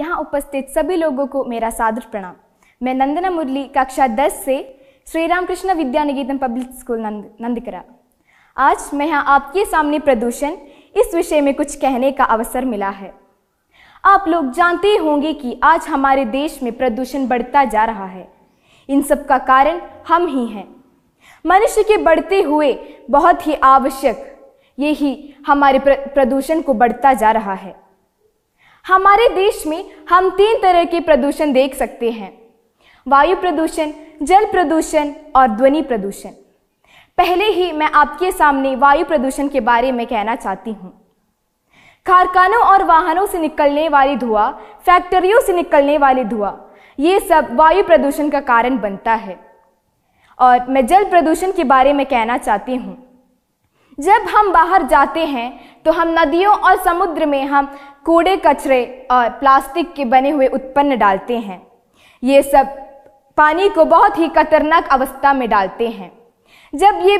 यहाँ उपस्थित सभी लोगों को मेरा सादर प्रणाम मैं नंदना मुरली कक्षा 10 से श्री रामकृष्ण विद्या निकेतन पब्लिक स्कूल नंद नंदकरा आज मैं यहाँ आपके सामने प्रदूषण इस विषय में कुछ कहने का अवसर मिला है आप लोग जानते होंगे कि आज हमारे देश में प्रदूषण बढ़ता जा रहा है इन सब का कारण हम ही हैं मनुष्य के बढ़ते हुए बहुत ही आवश्यक यही हमारे प्रदूषण को बढ़ता जा रहा है हमारे देश में हम तीन तरह के प्रदूषण देख सकते हैं वायु प्रदूषण जल प्रदूषण और ध्वनि प्रदूषण पहले ही मैं आपके सामने वायु प्रदूषण के बारे में कहना चाहती हूँ कारखानों और वाहनों से निकलने वाली धुआं फैक्ट्रियों से निकलने वाली धुआं ये सब वायु प्रदूषण का कारण बनता है और मैं जल प्रदूषण के बारे में कहना चाहती हूँ जब हम बाहर जाते हैं तो हम नदियों और समुद्र में हम कूड़े कचरे और प्लास्टिक के बने हुए उत्पन्न डालते हैं ये सब पानी को बहुत ही खतरनाक अवस्था में डालते हैं जब ये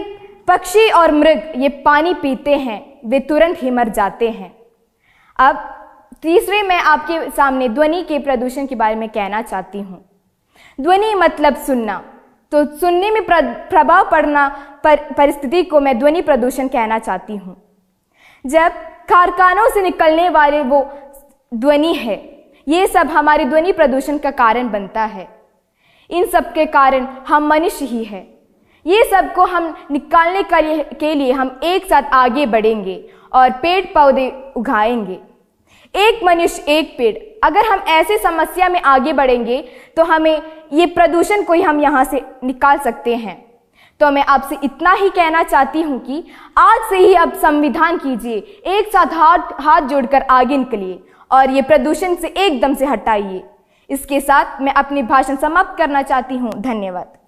पक्षी और मृग ये पानी पीते हैं वे तुरंत ही मर जाते हैं अब तीसरे मैं आपके सामने ध्वनि के प्रदूषण के बारे में कहना चाहती हूँ ध्वनि मतलब सुनना तो सुनने में प्रभाव पड़ना पर परिस्थिति को मैं ध्वनि प्रदूषण कहना चाहती हूँ जब कारखानों से निकलने वाले वो ध्वनि है ये सब हमारे ध्वनि प्रदूषण का कारण बनता है इन सब के कारण हम मनुष्य ही है ये सब को हम निकालने के लिए हम एक साथ आगे बढ़ेंगे और पेड़ पौधे उगाएंगे एक मनुष्य एक पेड़ अगर हम ऐसे समस्या में आगे बढ़ेंगे तो हमें ये प्रदूषण को ही हम यहाँ से निकाल सकते हैं तो मैं आपसे इतना ही कहना चाहती हूँ कि आज से ही अब संविधान कीजिए एक साथ हाथ हाथ जोड़कर आगे निकलिए और ये प्रदूषण से एकदम से हटाइए इसके साथ मैं अपनी भाषण समाप्त करना चाहती हूँ धन्यवाद